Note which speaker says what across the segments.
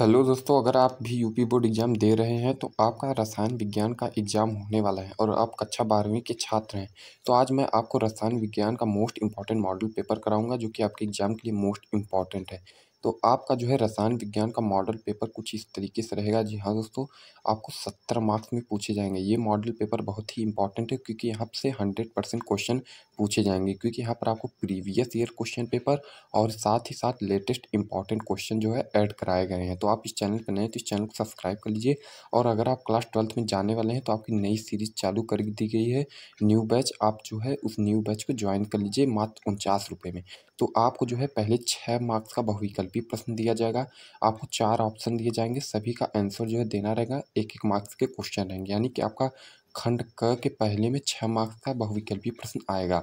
Speaker 1: hello दोस्तों अगर आप भी यूपी बोर्ड एग्ज़ाम दे रहे हैं तो आपका रसायन विज्ञान का एग्ज़ाम होने वाला है और आप कक्षा बारहवीं के छात्र हैं तो आज मैं आपको रसायन विज्ञान का मोस्ट इम्पॉर्टेंट मॉडल पेपर कराऊंगा जो कि आपके एग्ज़ाम के लिए मोस्ट इम्पॉर्टेंट है तो आपका जो है रसायन विज्ञान का मॉडल पेपर कुछ इस तरीके से रहेगा जी हाँ दोस्तों आपको सत्तर मार्क्स में पूछे जाएंगे ये मॉडल पेपर बहुत ही इंपॉर्टेंट है क्योंकि यहाँ से हंड्रेड परसेंट क्वेश्चन पूछे जाएंगे क्योंकि यहाँ पर आपको प्रीवियस ईयर क्वेश्चन पेपर और साथ ही साथ लेटेस्ट इंपॉर्टेंट क्वेश्चन जो है ऐड कराए गए हैं तो आप इस चैनल पर नए तो इस चैनल को सब्सक्राइब कर लीजिए और अगर आप क्लास ट्वेल्थ में जाने वाले हैं तो आपकी नई सीरीज चालू कर दी गई है न्यू बैच आप जो है उस न्यू बैच को ज्वाइन कर लीजिए मात्र उनचास रुपये में तो आपको जो है पहले छः मार्क्स का बहुविकल्प भी प्रश्न दिया जाएगा आपको चार ऑप्शन दिए जाएंगे सभी का आंसर जो है देना रहेगा एक एक मार्क्स के क्वेश्चन रहेंगे यानी कि आपका खंड क के पहले में छः मार्क्स का बहुविकल्पी प्रश्न आएगा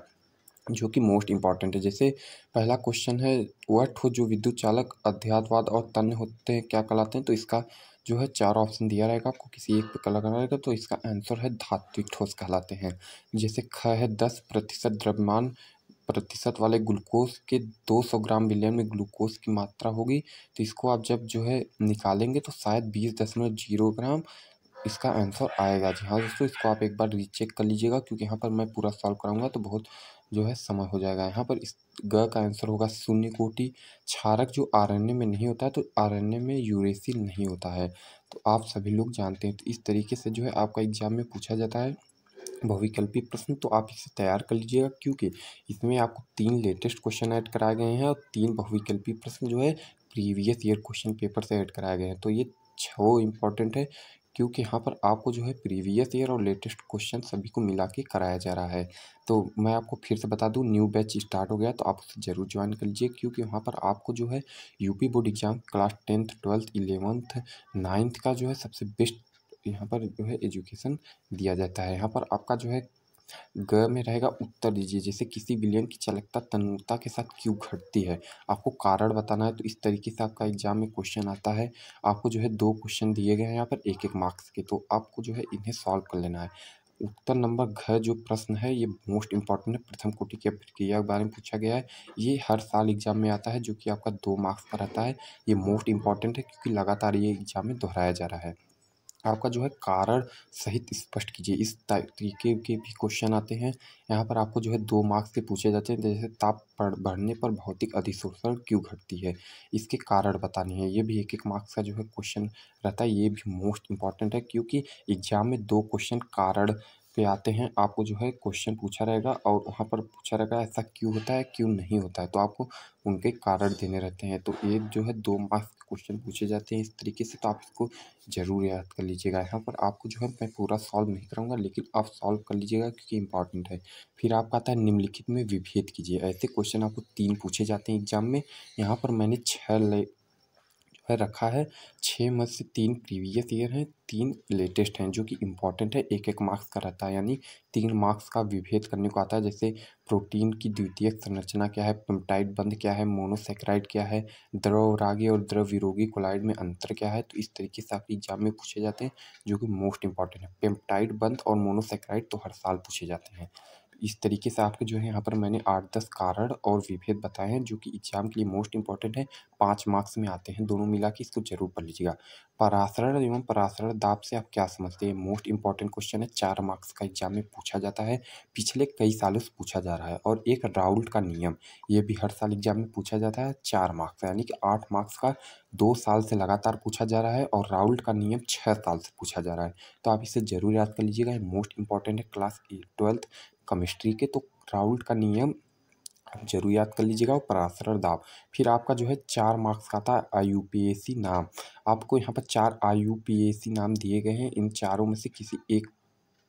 Speaker 1: जो कि मोस्ट इंपॉर्टेंट है जैसे पहला क्वेश्चन है वट हो जो विद्युत चालक अध्यात्वाद और तन्य होते हैं क्या कहलाते हैं तो इसका जो है चार ऑप्शन दिया रहेगा आपको किसी एक पे कलर करना रहेगा तो इसका आंसर है धात्विक ठोस कहलाते हैं जैसे ख है दस प्रतिशत द्रव्यमान प्रतिशत वाले ग्लूकोज के 200 ग्राम विलयन में ग्लूकोज की मात्रा होगी तो इसको आप जब जो है निकालेंगे तो शायद बीस दशमलव जीरो ग्राम इसका आंसर आएगा जी हाँ दोस्तों इसको आप एक बार रीचेक कर लीजिएगा क्योंकि यहाँ पर मैं पूरा सॉल्व कराऊंगा तो बहुत जो है समय हो जाएगा यहाँ पर इस ग का आंसर होगा शून्य कोटि क्षारक जो आर में नहीं होता है तो आर में यूरेसिल नहीं होता है तो आप सभी लोग जानते हैं तो इस तरीके से जो है आपका एग्जाम में पूछा जाता है बहुविकल्पी प्रश्न तो आप इसे तैयार कर लीजिएगा क्योंकि इसमें आपको तीन लेटेस्ट क्वेश्चन ऐड कराए गए हैं और तीन बहुविकल्पी प्रश्न जो है प्रीवियस ईयर क्वेश्चन पेपर से ऐड कराए गए हैं तो ये छो इम्पॉर्टेंट है क्योंकि यहाँ पर आपको जो है प्रीवियस ईयर और लेटेस्ट क्वेश्चन सभी को मिला के कराया जा रहा है तो मैं आपको फिर से बता दूँ न्यू बैच स्टार्ट हो गया तो आप उसे ज़रूर ज्वाइन कर लीजिए क्योंकि वहाँ पर आपको जो है UP board exam class tenth twelfth eleventh ninth का जो है सबसे बेस्ट यहाँ पर जो है एजुकेशन दिया जाता है यहाँ पर आपका जो है ग में रहेगा उत्तर दीजिए जैसे किसी विलियन की चलकता तनुता के साथ क्यों घटती है आपको कारण बताना है तो इस तरीके से आपका एग्जाम में क्वेश्चन आता है आपको जो है दो क्वेश्चन दिए गए हैं यहाँ पर एक एक मार्क्स के तो आपको जो है इन्हें सॉल्व कर लेना है उत्तर नंबर घ जो प्रश्न है ये मोस्ट इंपॉर्टेंट है प्रथम कोटि की प्रक्रिया के बारे में पूछा गया है ये हर साल एग्जाम में आता है जो कि आपका दो मार्क्स का रहता है ये मोस्ट इंपॉर्टेंट है क्योंकि लगातार ये एग्जाम में दोहराया जा रहा है आपका जो है कारण सहित स्पष्ट कीजिए इस तरीके के भी क्वेश्चन आते हैं यहाँ पर आपको जो है दो मार्क्स के पूछे जाते हैं जैसे ताप बढ़ने पर भौतिक अधिशोषण क्यों घटती है इसके कारण बताने हैं ये भी एक एक मार्क्स का जो है क्वेश्चन रहता है ये भी मोस्ट इंपॉर्टेंट है क्योंकि एग्जाम में दो क्वेश्चन कारण पे आते हैं आपको जो है क्वेश्चन पूछा रहेगा और वहाँ पर पूछा रहेगा ऐसा क्यों होता है क्यों नहीं होता है तो आपको उनके कारण देने रहते हैं तो ये जो है दो मार्क्स क्वेश्चन पूछे जाते हैं इस तरीके से तो आप इसको ज़रूर याद कर लीजिएगा यहाँ पर आपको जो है मैं पूरा सॉल्व नहीं कराऊंगा लेकिन आप सॉल्व कर लीजिएगा क्योंकि इंपॉर्टेंट है फिर आपका आता है निम्नलिखित में विभेद कीजिए ऐसे क्वेश्चन आपको तीन पूछे जाते हैं एग्जाम में यहाँ पर मैंने छः रखा है छः मत से तीन प्रीवियस ईयर हैं तीन लेटेस्ट हैं जो कि इम्पॉर्टेंट है एक एक मार्क्स का रहता है यानी तीन मार्क्स का विभेद करने को आता है जैसे प्रोटीन की द्वितीय संरचना क्या है पेप्टाइड बंद क्या है मोनोसेक्राइड क्या है द्रव रागी और द्रव विरोगी कोलाइड में अंतर क्या है तो इस तरीके से आपके एग्जाम में पूछे जाते हैं जो कि मोस्ट इंपॉर्टेंट है पेप्टाइड बंद और मोनोसेक्राइड तो हर साल पूछे जाते हैं इस तरीके से आपके जो है यहाँ पर मैंने आठ दस कारण और विभेद बताए हैं जो कि एग्जाम के लिए मोस्ट इंपॉर्टेंट है पाँच मार्क्स में आते हैं दोनों मिला के इसको जरूर पढ़ लीजिएगा परासरण एवं परासरण दाब से आप क्या समझते हैं मोस्ट इंपॉर्टेंट क्वेश्चन है चार मार्क्स का एग्जाम में पूछा जाता है पिछले कई सालों से पूछा जा रहा है और एक राउल्ट का नियम ये भी हर साल एग्जाम में पूछा जाता है चार मार्क्स यानी कि आठ मार्क्स का दो साल से लगातार पूछा जा रहा है और राउल्ट का नियम छः साल से पूछा जा रहा है तो आप इसे ज़रूर याद कर लीजिएगा मोस्ट इंपॉर्टेंट है क्लास एट ट्वेल्थ केमिस्ट्री के तो राउल्ट का नियम जरूर याद कर लीजिएगा और पराशर दाब फिर आपका जो है चार मार्क्स का था I U P S C नाम आपको यहाँ पर चार I U P S C नाम दिए गए हैं इन चारों में से किसी एक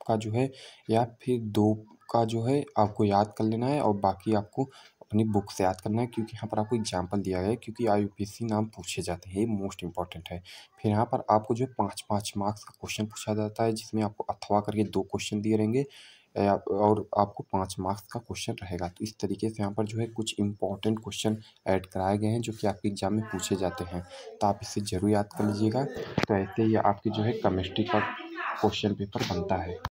Speaker 1: का जो है या फिर दो का जो है आपको याद कर लेना है और बाकी आपको अपनी बुक से याद करना है क्योंकि यहाँ पर आपको एग्जाम्पल दिया गया है क्योंकि आई नाम पूछे जाते हैं ये मोस्ट इंपॉर्टेंट है फिर यहाँ पर आपको जो है पाँच पाँच मार्क्स का क्वेश्चन पूछा जाता है जिसमें आपको अथवा करके दो क्वेश्चन दिए रहेंगे और आपको पाँच मार्क्स का क्वेश्चन रहेगा तो इस तरीके से यहाँ पर जो है कुछ इंपॉर्टेंट क्वेश्चन ऐड कराए गए हैं जो कि आपके एग्जाम में पूछे जाते हैं तो आप इसे जरूर याद कर लीजिएगा तो ऐसे ही आपकी जो है केमिस्ट्री का क्वेश्चन पेपर बनता है